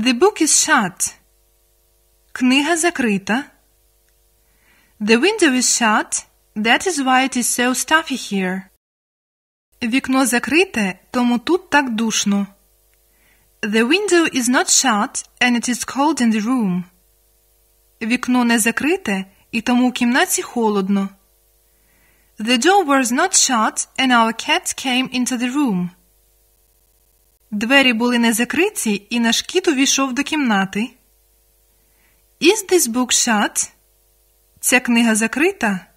The book is shut. Книга закрита. The window is shut. That is why it is so stuffy here. Вікно закрите, тому тут так душно. The window is not shut, and it is cold in the room. Вікно не закрите, і тому в кімнаті холодно. The door was not shut, and our cat came into the room. Двері були не закриті, і наш кіт увійшов до кімнати. Is this book shut? Ця книга закрита?